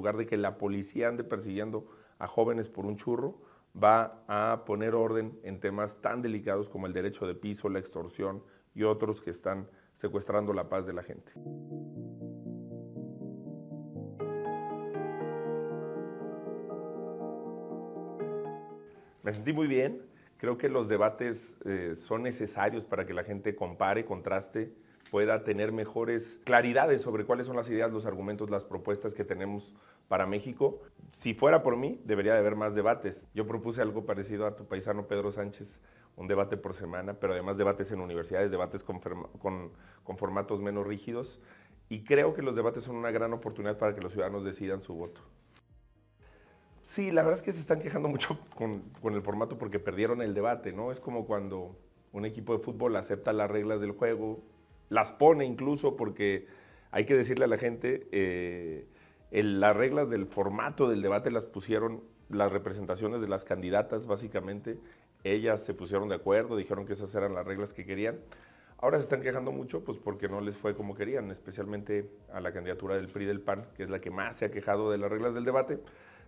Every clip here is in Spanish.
lugar de que la policía ande persiguiendo a jóvenes por un churro, va a poner orden en temas tan delicados como el derecho de piso, la extorsión y otros que están secuestrando la paz de la gente. Me sentí muy bien, Creo que los debates eh, son necesarios para que la gente compare, contraste, pueda tener mejores claridades sobre cuáles son las ideas, los argumentos, las propuestas que tenemos para México. Si fuera por mí, debería de haber más debates. Yo propuse algo parecido a tu paisano Pedro Sánchez, un debate por semana, pero además debates en universidades, debates con formatos menos rígidos. Y creo que los debates son una gran oportunidad para que los ciudadanos decidan su voto. Sí, la verdad es que se están quejando mucho con, el formato porque perdieron el debate, ¿no? Es como cuando un equipo de fútbol acepta las reglas del juego, las pone incluso porque hay que decirle a la gente, eh, las reglas del formato del debate las pusieron las representaciones de las candidatas, básicamente. Ellas se pusieron de acuerdo, dijeron que esas eran las reglas que querían. Ahora se están quejando mucho, pues porque no les fue como querían, especialmente a la candidatura del PRI del PAN, que es la que más se ha quejado de las reglas del debate.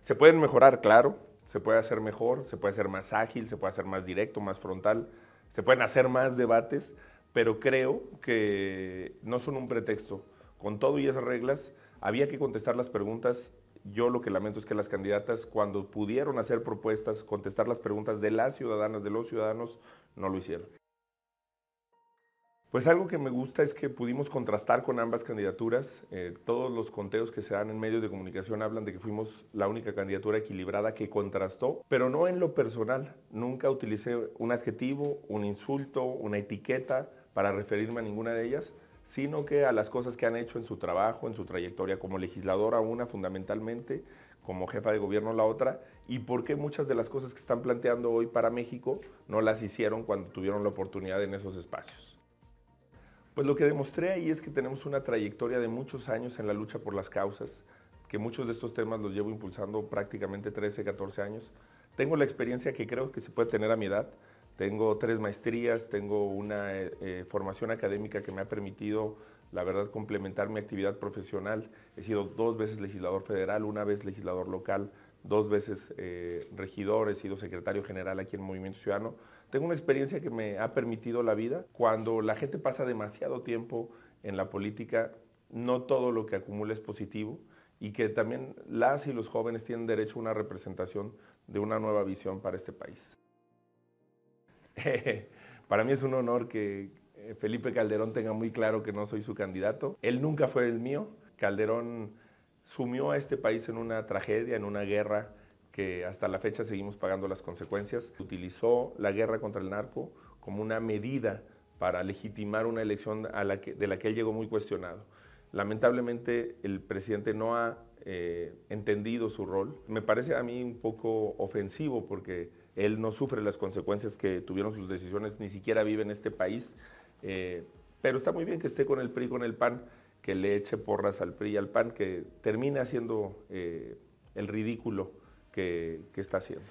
Se pueden mejorar, claro, se puede hacer mejor, se puede hacer más ágil, se puede hacer más directo, más frontal, se pueden hacer más debates, pero creo que no son un pretexto. Con todo y esas reglas, había que contestar las preguntas. Yo lo que lamento es que las candidatas, cuando pudieron hacer propuestas, contestar las preguntas de las ciudadanas, de los ciudadanos, no lo hicieron. Pues algo que me gusta es que pudimos contrastar con ambas candidaturas. Eh, todos los conteos que se dan en medios de comunicación hablan de que fuimos la única candidatura equilibrada que contrastó, pero no en lo personal. Nunca utilicé un adjetivo, un insulto, una etiqueta para referirme a ninguna de ellas, sino que a las cosas que han hecho en su trabajo, en su trayectoria como legisladora una fundamentalmente, como jefa de gobierno la otra, y por qué muchas de las cosas que están planteando hoy para México no las hicieron cuando tuvieron la oportunidad en esos espacios. Pues lo que demostré ahí es que tenemos una trayectoria de muchos años en la lucha por las causas, que muchos de estos temas los llevo impulsando prácticamente 13, 14 años. Tengo la experiencia que creo que se puede tener a mi edad. Tengo tres maestrías, tengo una eh, eh, formación académica que me ha permitido, la verdad, complementar mi actividad profesional. He sido dos veces legislador federal, una vez legislador local, dos veces eh, regidor, he sido secretario general aquí en Movimiento Ciudadano. Tengo una experiencia que me ha permitido la vida. Cuando la gente pasa demasiado tiempo en la política, no todo lo que acumula es positivo y que también las y los jóvenes tienen derecho a una representación de una nueva visión para este país. para mí es un honor que eh, Felipe Calderón tenga muy claro que no soy su candidato. Él nunca fue el mío. Calderón sumió a este país en una tragedia, en una guerra que hasta la fecha seguimos pagando las consecuencias. Utilizó la guerra contra el narco como una medida para legitimar una elección de la que él llegó muy cuestionado. Lamentablemente el presidente no ha eh, entendido su rol. Me parece a mí un poco ofensivo porque él no sufre las consecuencias que tuvieron sus decisiones, ni siquiera vive en este país. Eh, pero está muy bien que esté con el PRI, con el PAN, que le eche porras al PRI y al PAN, que termina haciendo eh, el ridículo que, está haciendo.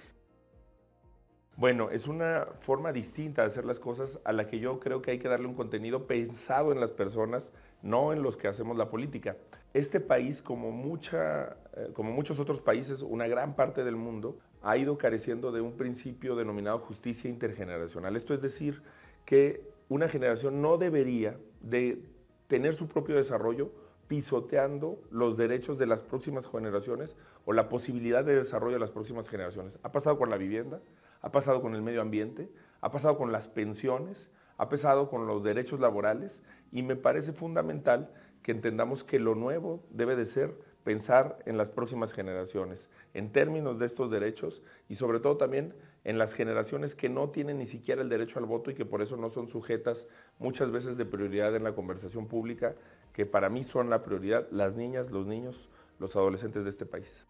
Bueno, es una forma distinta de hacer las cosas a la que yo creo que hay que darle un contenido pensado en las personas, no en los que hacemos la política. Este país, como, mucha, eh, como muchos otros países, una gran parte del mundo, ha ido careciendo de un principio denominado justicia intergeneracional. Esto es decir, que una generación no debería de tener su propio desarrollo pisoteando los derechos de las próximas generaciones o la posibilidad de desarrollo de las próximas generaciones. Ha pasado con la vivienda, ha pasado con el medio ambiente, ha pasado con las pensiones, ha pasado con los derechos laborales y me parece fundamental que entendamos que lo nuevo debe de ser pensar en las próximas generaciones, en términos de estos derechos y sobre todo también en las generaciones que no tienen ni siquiera el derecho al voto y que por eso no son sujetas muchas veces de prioridad en la conversación pública que para mí son la prioridad, las niñas, los niños, los adolescentes de este país.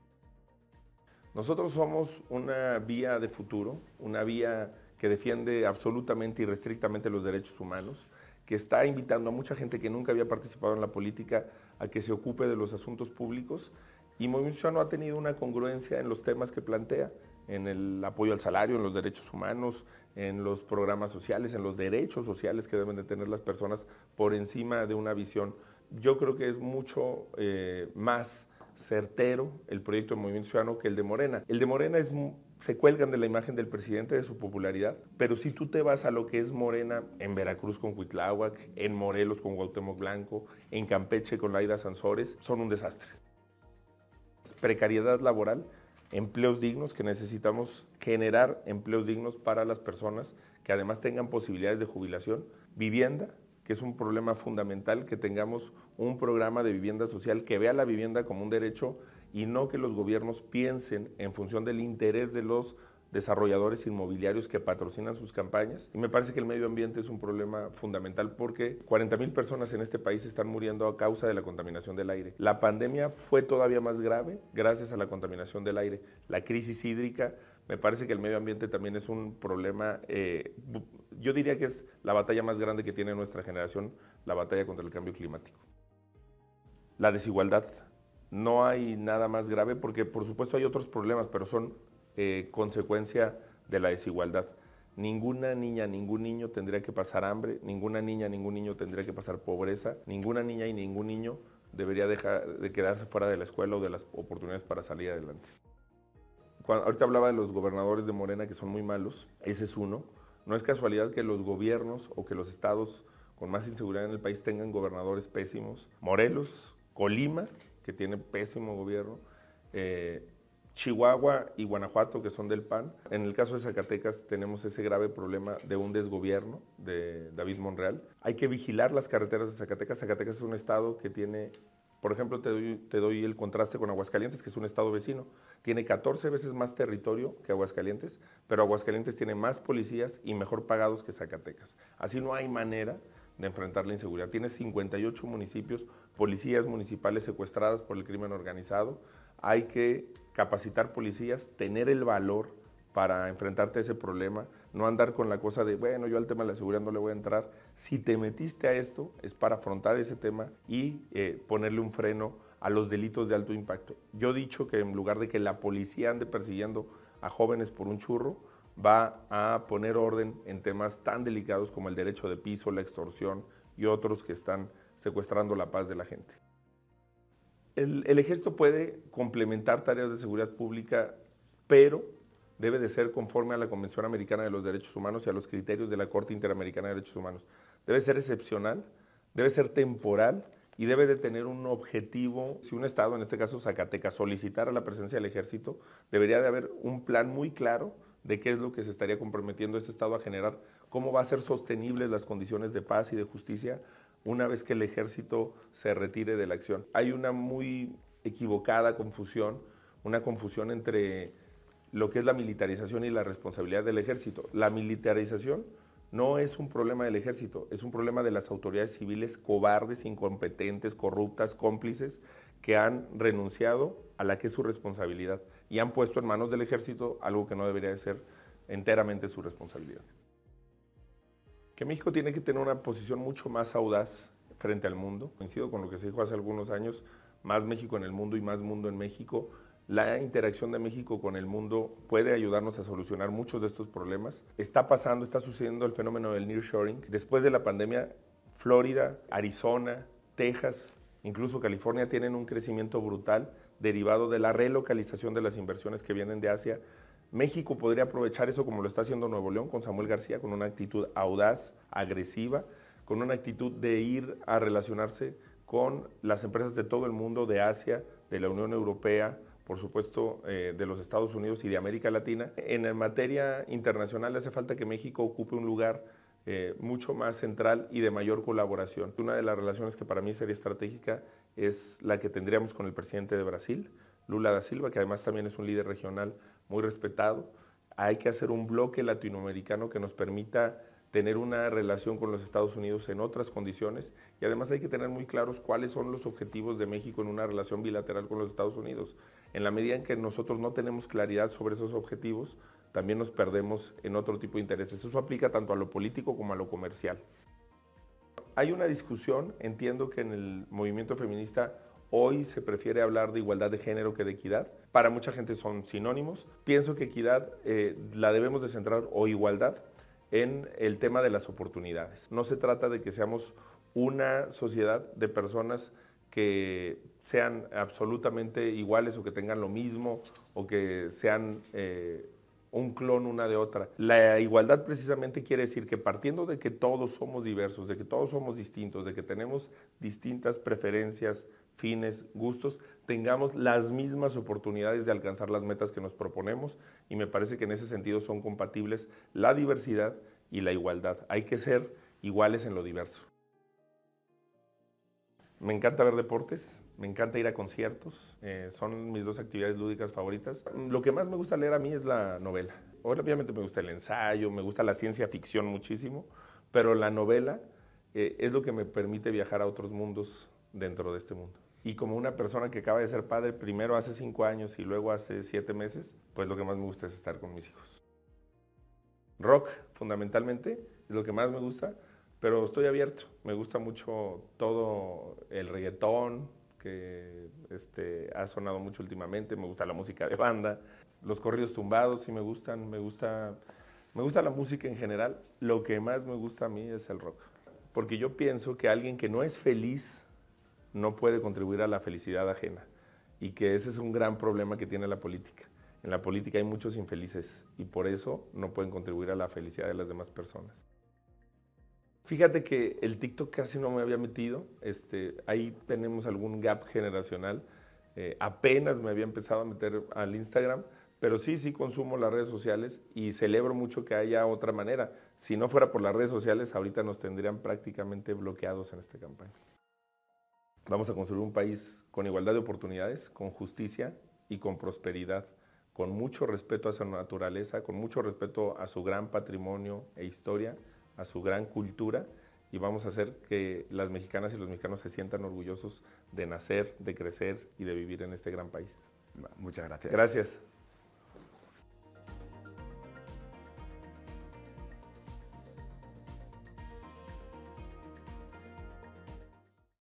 Nosotros somos una vía de futuro, una vía que defiende absolutamente y restrictamente los derechos humanos, que está invitando a mucha gente que nunca había participado en la política a que se ocupe de los asuntos públicos y Movimiento no ha tenido una congruencia en los temas que plantea, en el apoyo al salario, en los derechos humanos, en los programas sociales, en los derechos sociales que deben de tener las personas por encima de una visión yo creo que es mucho eh, más certero el proyecto de Movimiento Ciudadano que el de Morena. El de Morena es se cuelgan de la imagen del presidente, de su popularidad, pero si tú te vas a lo que es Morena en Veracruz con Cuitláhuac, en Morelos con Guautemoc Blanco, en Campeche con Laida Sansores, son un desastre. Precariedad laboral, empleos dignos, que necesitamos generar empleos dignos para las personas que además tengan posibilidades de jubilación, vivienda, que es un problema fundamental que tengamos un programa de vivienda social que vea la vivienda como un derecho y no que los gobiernos piensen en función del interés de los desarrolladores inmobiliarios que patrocinan sus campañas. Y me parece que el medio ambiente es un problema fundamental porque 40.000 mil personas en este país están muriendo a causa de la contaminación del aire. La pandemia fue todavía más grave gracias a la contaminación del aire. La crisis hídrica, me parece que el medio ambiente también es un problema eh, yo diría que es la batalla más grande que tiene nuestra generación, la batalla contra el cambio climático. La desigualdad. No hay nada más grave porque por supuesto hay otros problemas, pero son eh, consecuencia de la desigualdad. Ninguna niña, ningún niño tendría que pasar hambre, ninguna niña, ningún niño tendría que pasar pobreza, ninguna niña y ningún niño debería dejar de quedarse fuera de la escuela o de las oportunidades para salir adelante. Cuando, ahorita hablaba de los gobernadores de Morena que son muy malos, ese es uno no es casualidad que los gobiernos o que los estados con más inseguridad en el país tengan gobernadores pésimos. Morelos, Colima, que tiene pésimo gobierno, eh, Chihuahua y Guanajuato, que son del PAN. En el caso de Zacatecas tenemos ese grave problema de un desgobierno de David Monreal. Hay que vigilar las carreteras de Zacatecas. Zacatecas es un estado que tiene por ejemplo, te doy, el contraste con Aguascalientes, que es un estado vecino. Tiene 14 veces más territorio que Aguascalientes, pero Aguascalientes tiene más policías y mejor pagados que Zacatecas. Así no hay manera de enfrentar la inseguridad. Tiene 58 municipios, policías municipales secuestradas por el crimen organizado. Hay que capacitar policías, tener el valor para enfrentarte a ese problema, no andar con la cosa de, bueno, yo al tema de la seguridad no le voy a entrar si te metiste a esto, es para afrontar ese tema y eh, ponerle un freno a los delitos de alto impacto. Yo he dicho que en lugar de que la policía ande persiguiendo a jóvenes por un churro, va a poner orden en temas tan delicados como el derecho de piso, la extorsión y otros que están secuestrando la paz de la gente. El, el ejército puede complementar tareas de seguridad pública, pero debe de ser conforme a la Convención Americana de los Derechos Humanos y a los criterios de la Corte Interamericana de Derechos Humanos. Debe ser excepcional, debe ser temporal y debe de tener un objetivo. Si un Estado, en este caso Zacatecas, solicitara la presencia del ejército, debería de haber un plan muy claro de qué es lo que se estaría comprometiendo ese Estado a generar, cómo va a ser sostenibles las condiciones de paz y de justicia una vez que el ejército se retire de la acción. Hay una muy equivocada confusión, una confusión entre lo que es la militarización y la responsabilidad del ejército. La militarización no es un problema del ejército, es un problema de las autoridades civiles cobardes, incompetentes, corruptas, cómplices, que han renunciado a la que es su responsabilidad y han puesto en manos del ejército algo que no debería de ser enteramente su responsabilidad. Que México tiene que tener una posición mucho más audaz frente al mundo. Coincido con lo que se dijo hace algunos años, más México en el mundo y más mundo en México la interacción de México con el mundo puede ayudarnos a solucionar muchos de estos problemas. Está pasando, está sucediendo el fenómeno del nearshoring. Después de la pandemia, Florida, Arizona, Texas, incluso California tienen un crecimiento brutal derivado de la relocalización de las inversiones que vienen de Asia. México podría aprovechar eso como lo está haciendo Nuevo León con Samuel García, con una actitud audaz, agresiva, con una actitud de ir a relacionarse con las empresas de todo el mundo, de Asia, de la Unión Europea, por supuesto, eh, de los Estados Unidos y de América Latina. En materia internacional hace falta que México ocupe un lugar eh, mucho más central y de mayor colaboración. Una de las relaciones que para mí sería estratégica es la que tendríamos con el presidente de Brasil, Lula da Silva, que además también es un líder regional muy respetado. Hay que hacer un bloque latinoamericano que nos permita tener una relación con los Estados Unidos en otras condiciones y además hay que tener muy claros cuáles son los objetivos de México en una relación bilateral con los Estados Unidos. En la medida en que nosotros no tenemos claridad sobre esos objetivos, también nos perdemos en otro tipo de intereses. Eso aplica tanto a lo político como a lo comercial. Hay una discusión, entiendo que en el movimiento feminista hoy se prefiere hablar de igualdad de género que de equidad. Para mucha gente son sinónimos. Pienso que equidad eh, la debemos de centrar, o igualdad, en el tema de las oportunidades. No se trata de que seamos una sociedad de personas que sean absolutamente iguales o que tengan lo mismo o que sean eh, un clon una de otra. La igualdad precisamente quiere decir que partiendo de que todos somos diversos, de que todos somos distintos, de que tenemos distintas preferencias, fines, gustos, tengamos las mismas oportunidades de alcanzar las metas que nos proponemos y me parece que en ese sentido son compatibles la diversidad y la igualdad. Hay que ser iguales en lo diverso. Me encanta ver deportes, me encanta ir a conciertos, eh, son mis dos actividades lúdicas favoritas. Lo que más me gusta leer a mí es la novela. Obviamente me gusta el ensayo, me gusta la ciencia ficción muchísimo, pero la novela eh, es lo que me permite viajar a otros mundos dentro de este mundo. Y como una persona que acaba de ser padre, primero hace cinco años y luego hace siete meses, pues lo que más me gusta es estar con mis hijos. Rock, fundamentalmente, es lo que más me gusta pero estoy abierto, me gusta mucho todo el reggaetón que este, ha sonado mucho últimamente, me gusta la música de banda, los corridos tumbados sí me gustan, me gusta, me gusta la música en general, lo que más me gusta a mí es el rock, porque yo pienso que alguien que no es feliz no puede contribuir a la felicidad ajena y que ese es un gran problema que tiene la política. En la política hay muchos infelices y por eso no pueden contribuir a la felicidad de las demás personas. Fíjate que el TikTok casi no me había metido. Este, ahí tenemos algún gap generacional. Eh, apenas me había empezado a meter al Instagram, pero sí, sí consumo las redes sociales y celebro mucho que haya otra manera. Si no fuera por las redes sociales, ahorita nos tendrían prácticamente bloqueados en esta campaña. Vamos a construir un país con igualdad de oportunidades, con justicia y con prosperidad, con mucho respeto a su naturaleza, con mucho respeto a su gran patrimonio e historia a su gran cultura y vamos a hacer que las mexicanas y los mexicanos se sientan orgullosos de nacer, de crecer y de vivir en este gran país. Muchas gracias. Gracias.